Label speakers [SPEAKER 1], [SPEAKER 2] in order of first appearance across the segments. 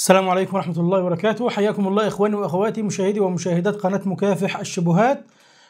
[SPEAKER 1] السلام عليكم ورحمة الله وبركاته حياكم الله إخواني وأخواتي مشاهدي ومشاهدات قناة مكافح الشبهات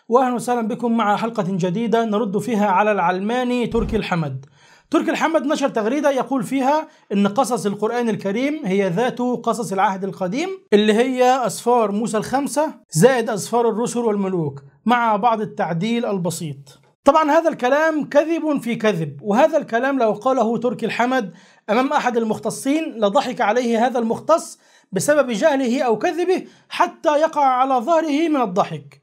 [SPEAKER 1] وأهلا وسهلا بكم مع حلقة جديدة نرد فيها على العلماني تركي الحمد تركي الحمد نشر تغريدة يقول فيها إن قصص القرآن الكريم هي ذات قصص العهد القديم اللي هي أسفار موسى الخمسة زائد أسفار الرسل والملوك مع بعض التعديل البسيط طبعا هذا الكلام كذب في كذب وهذا الكلام لو قاله تركي الحمد أمام أحد المختصين لضحك عليه هذا المختص بسبب جهله أو كذبه حتى يقع على ظهره من الضحك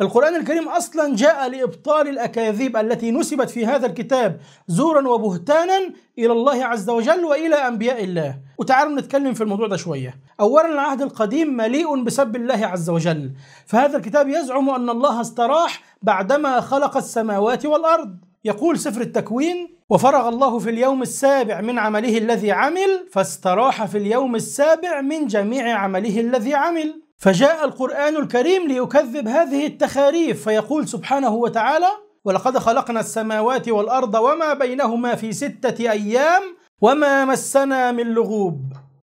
[SPEAKER 1] القرآن الكريم أصلا جاء لإبطال الأكاذيب التي نسبت في هذا الكتاب زورا وبهتانا إلى الله عز وجل وإلى أنبياء الله وتعالوا نتكلم في الموضوع ده شوية أولا العهد القديم مليء بسب الله عز وجل فهذا الكتاب يزعم أن الله استراح بعدما خلق السماوات والأرض يقول سفر التكوين وفرغ الله في اليوم السابع من عمله الذي عمل فاستراح في اليوم السابع من جميع عمله الذي عمل فجاء القرآن الكريم ليكذب هذه التخاريف فيقول سبحانه وتعالى ولقد خلقنا السماوات والأرض وما بينهما في ستة أيام وما مسنا من لغوب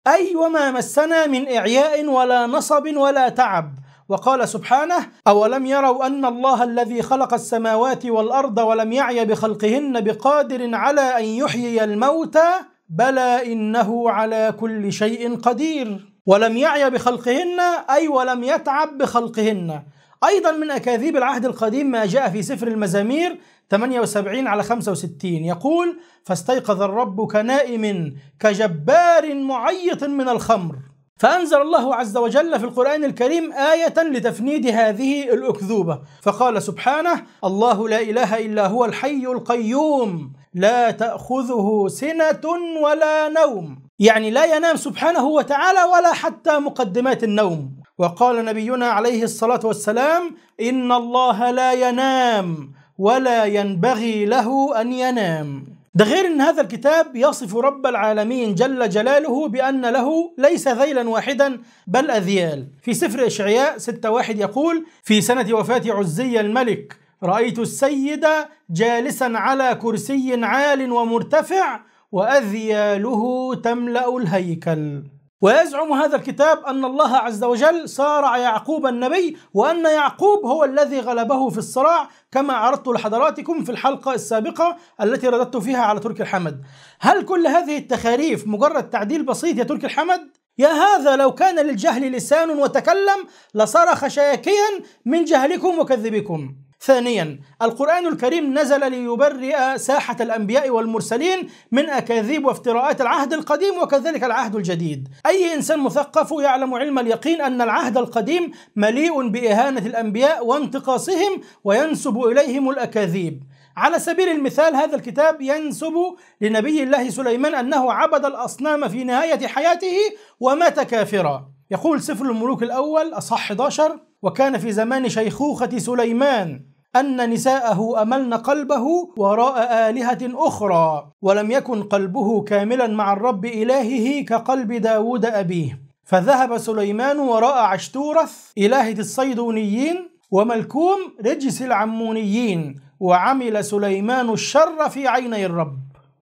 [SPEAKER 1] أي وما مسنا من إعياء ولا نصب ولا تعب وقال سبحانه أولم يروا أن الله الذي خلق السماوات والأرض ولم يعي بخلقهن بقادر على أن يحيي الموتى بلى إنه على كل شيء قدير ولم يعي بخلقهن أي ولم يتعب بخلقهن أيضا من أكاذيب العهد القديم ما جاء في سفر المزامير 78 على 65 يقول فاستيقظ الرب كنائم كجبار معيط من الخمر فأنزل الله عز وجل في القرآن الكريم آية لتفنيد هذه الأكذوبة فقال سبحانه الله لا إله إلا هو الحي القيوم لا تأخذه سنة ولا نوم يعني لا ينام سبحانه وتعالى ولا حتى مقدمات النوم وقال نبينا عليه الصلاة والسلام إن الله لا ينام ولا ينبغي له أن ينام ده غير ان هذا الكتاب يصف رب العالمين جل جلاله بان له ليس ذيلا واحدا بل اذيال في سفر اشعياء 6 يقول في سنه وفاه عزي الملك رايت السيد جالسا على كرسي عال ومرتفع واذياله تملا الهيكل ويزعم هذا الكتاب أن الله عز وجل صارع يعقوب النبي وأن يعقوب هو الذي غلبه في الصراع كما عرضت لحضراتكم في الحلقة السابقة التي رددت فيها على تركي الحمد هل كل هذه التخاريف مجرد تعديل بسيط يا تركي الحمد؟ يا هذا لو كان للجهل لسان وتكلم لصرخ شياكيا من جهلكم وكذبكم ثانيا القرآن الكريم نزل ليبرئ ساحة الأنبياء والمرسلين من أكاذيب وافتراءات العهد القديم وكذلك العهد الجديد أي إنسان مثقف يعلم علم اليقين أن العهد القديم مليء بإهانة الأنبياء وانتقاصهم وينسب إليهم الأكاذيب على سبيل المثال هذا الكتاب ينسب لنبي الله سليمان أنه عبد الأصنام في نهاية حياته ومات كافرا يقول سفر الملوك الأول أصح 11 وكان في زمان شيخوخة سليمان أن نساءه أملن قلبه وراء آلهة أخرى ولم يكن قلبه كاملا مع الرب إلهه كقلب داود أبيه فذهب سليمان وراء عشتورث إلهة الصيدونيين وملكوم رجس العمونيين وعمل سليمان الشر في عيني الرب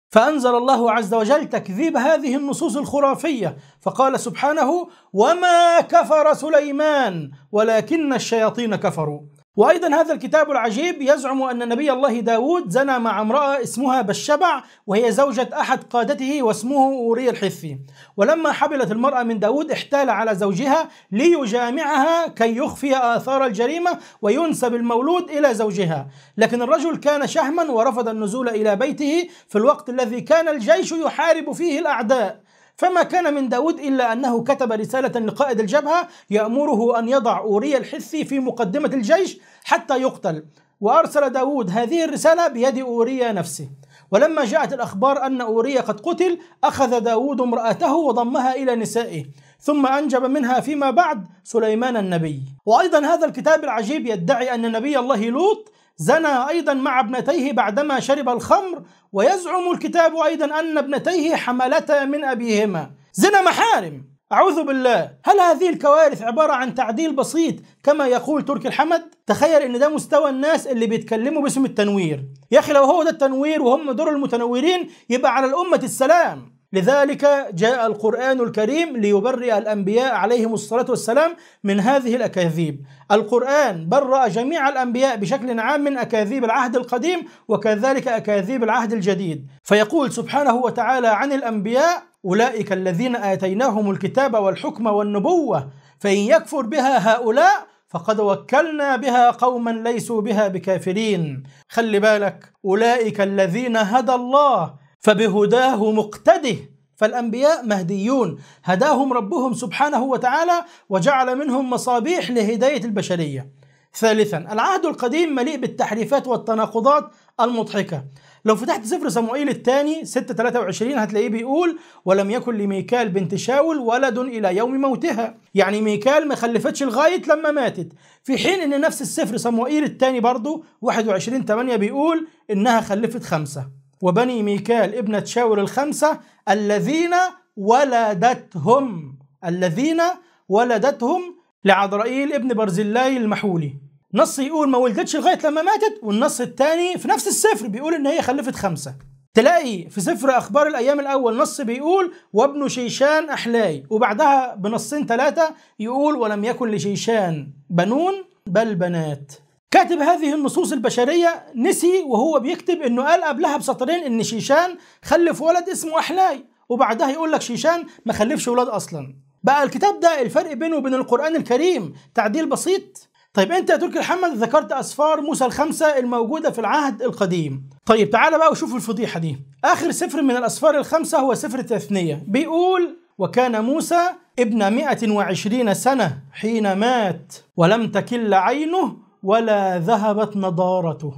[SPEAKER 1] فأنزل الله عز وجل تكذيب هذه النصوص الخرافية فقال سبحانه وما كفر سليمان ولكن الشياطين كفروا وأيضا هذا الكتاب العجيب يزعم أن نبي الله داود زنى مع امرأة اسمها بالشبع وهي زوجة أحد قادته واسمه أوري الحثي ولما حبلت المرأة من داود احتال على زوجها ليجامعها كي يخفي آثار الجريمة وينسب المولود إلى زوجها لكن الرجل كان شهما ورفض النزول إلى بيته في الوقت الذي كان الجيش يحارب فيه الأعداء فما كان من داود إلا أنه كتب رسالة لقائد الجبهة يأمره أن يضع أوريا الحثي في مقدمة الجيش حتى يقتل وأرسل داود هذه الرسالة بيد أوريا نفسه ولما جاءت الأخبار أن أوريا قد قتل أخذ داود امرأته وضمها إلى نسائه ثم أنجب منها فيما بعد سليمان النبي وأيضا هذا الكتاب العجيب يدعي أن نبي الله لوط زنى أيضا مع ابنتيه بعدما شرب الخمر ويزعم الكتاب أيضا أن ابنتيه حملتا من أبيهما زنا محارم أعوذ بالله هل هذه الكوارث عبارة عن تعديل بسيط كما يقول تركي الحمد؟ تخيل ان ده مستوى الناس اللي بيتكلموا باسم التنوير يا أخي لو هو ده التنوير وهم دول المتنورين يبقى على الأمة السلام لذلك جاء القرآن الكريم ليبرئ الأنبياء عليهم الصلاة والسلام من هذه الأكاذيب القرآن برأ جميع الأنبياء بشكل عام من أكاذيب العهد القديم وكذلك أكاذيب العهد الجديد فيقول سبحانه وتعالى عن الأنبياء أولئك الذين آتيناهم الكتاب والحكم والنبوة فإن يكفر بها هؤلاء فقد وكلنا بها قوما ليسوا بها بكافرين خلي بالك أولئك الذين هدى الله فبهداه مقتده فالأنبياء مهديون هداهم ربهم سبحانه وتعالى وجعل منهم مصابيح لهداية البشرية ثالثا العهد القديم مليء بالتحريفات والتناقضات المضحكة لو فتحت سفر صموئيل الثاني 6 23 هتلاقيه بيقول ولم يكن لميكال بنت شاول ولد الى يوم موتها يعني ميكال ما خلفتش لغايه لما ماتت في حين ان نفس السفر صموئيل الثاني برضه 21 8 بيقول انها خلفت خمسه وبني ميكال ابنة شاور الخمسة الذين ولدتهم الذين ولدتهم لعذرائيل ابن برزلاي المحولي نص يقول ما ولدتش لغاية لما ماتت والنص الثاني في نفس السفر بيقول ان هي خلفت خمسة تلاقي في سفر اخبار الايام الاول نص بيقول وابن شيشان احلاي وبعدها بنصين ثلاثة يقول ولم يكن لشيشان بنون بل بنات كاتب هذه النصوص البشرية نسي وهو بيكتب انه قال قبلها بسطرين ان شيشان خلف ولد اسمه احلاي وبعدها يقول لك شيشان ما خلفش ولاد اصلا بقى الكتاب ده الفرق بينه وبين القرآن الكريم تعديل بسيط طيب انت يا تركي محمد ذكرت اسفار موسى الخمسة الموجودة في العهد القديم طيب تعالى بقى وشوف الفضيحة دي اخر سفر من الاسفار الخمسة هو سفر التثنية بيقول وكان موسى ابن مئة وعشرين سنة حين مات ولم تكل عينه ولا ذهبت نضارته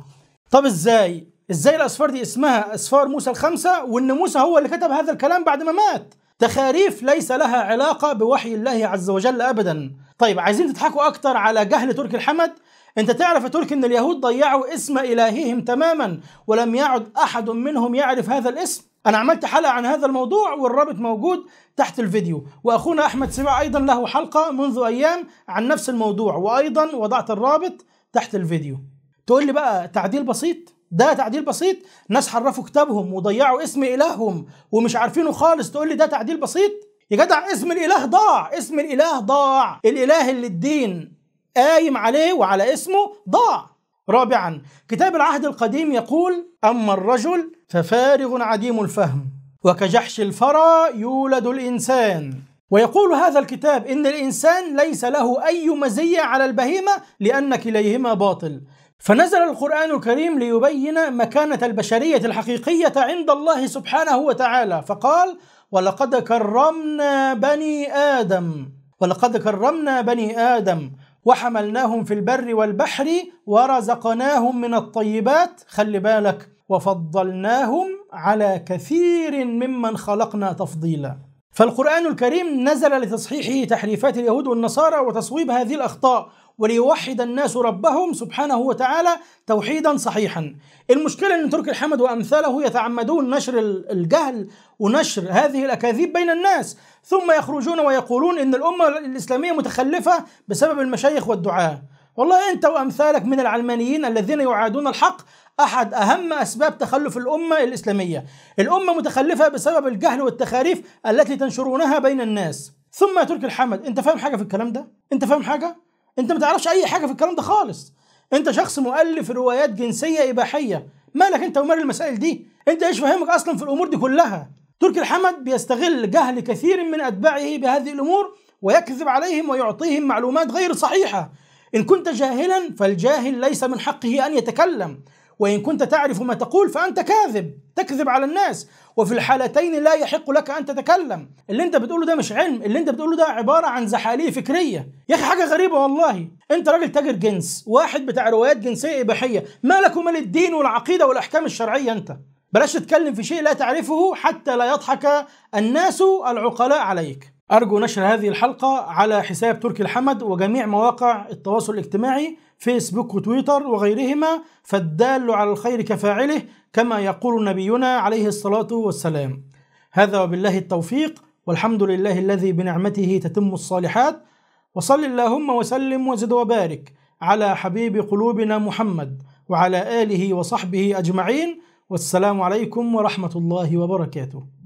[SPEAKER 1] طب ازاي ازاي الاسفار دي اسمها اسفار موسى الخمسه وان موسى هو اللي كتب هذا الكلام بعد ما مات تخاريف ليس لها علاقه بوحي الله عز وجل ابدا طيب عايزين تضحكوا اكتر على جهل تركي الحمد انت تعرف يا تركي ان اليهود ضيعوا اسم الههم تماما ولم يعد احد منهم يعرف هذا الاسم انا عملت حلقه عن هذا الموضوع والرابط موجود تحت الفيديو واخونا احمد سبع ايضا له حلقه منذ ايام عن نفس الموضوع وايضا وضعت الرابط تحت الفيديو تقول لي بقى تعديل بسيط ده تعديل بسيط ناس حرفوا كتابهم وضيعوا اسم الههم ومش عارفينه خالص تقول لي ده تعديل بسيط يا جدع اسم الاله ضاع اسم الاله ضاع الاله اللي الدين قايم عليه وعلى اسمه ضاع رابعا كتاب العهد القديم يقول أما الرجل ففارغ عديم الفهم وكجحش الفرى يولد الإنسان ويقول هذا الكتاب إن الإنسان ليس له أي مزية على البهيمة لأن كليهما باطل فنزل القرآن الكريم ليبين مكانة البشرية الحقيقية عند الله سبحانه وتعالى فقال ولقد كرمنا بني آدم ولقد كرمنا بني آدم وحملناهم في البر والبحر ورزقناهم من الطيبات خلي بالك وفضلناهم على كثير ممن خلقنا تفضيلا فالقرآن الكريم نزل لتصحيح تحريفات اليهود والنصارى وتصويب هذه الأخطاء وليوحد الناس ربهم سبحانه وتعالى توحيدا صحيحا المشكلة أن ترك الحمد وأمثاله يتعمدون نشر الجهل ونشر هذه الأكاذيب بين الناس ثم يخرجون ويقولون أن الأمة الإسلامية متخلفة بسبب المشايخ والدعاة والله أنت وأمثالك من العلمانيين الذين يعادون الحق أحد أهم أسباب تخلف الأمة الإسلامية الأمة متخلفة بسبب الجهل والتخاريف التي تنشرونها بين الناس ثم يا تركي الحمد أنت فاهم حاجة في الكلام ده؟ أنت فاهم حاجة؟ أنت ما تعرفش أي حاجة في الكلام ده خالص أنت شخص مؤلف روايات جنسية إباحية مالك أنت ومال المسائل دي؟ أنت إيش فهمك أصلا في الأمور دي كلها؟ تركي الحمد بيستغل جهل كثير من أتباعه بهذه الأمور ويكذب عليهم ويعطيهم معلومات غير صحيحة إن كنت جاهلا فالجاهل ليس من حقه أن يتكلم وإن كنت تعرف ما تقول فأنت كاذب تكذب على الناس وفي الحالتين لا يحق لك أن تتكلم اللي أنت بتقوله ده مش علم اللي أنت بتقوله ده عبارة عن زحالية فكرية يا أخي حاجة غريبة والله أنت راجل تاجر جنس واحد بتاع روايات جنسية إباحية مالك ومال الدين والعقيدة والأحكام الشرعية أنت بلاش تتكلم في شيء لا تعرفه حتى لا يضحك الناس العقلاء عليك أرجو نشر هذه الحلقة على حساب تركي الحمد وجميع مواقع التواصل الاجتماعي فيسبوك وتويتر وغيرهما فالدال على الخير كفاعله كما يقول نبينا عليه الصلاة والسلام هذا وبالله التوفيق والحمد لله الذي بنعمته تتم الصالحات وصل اللهم وسلم وزد وبارك على حبيب قلوبنا محمد وعلى آله وصحبه أجمعين والسلام عليكم ورحمة الله وبركاته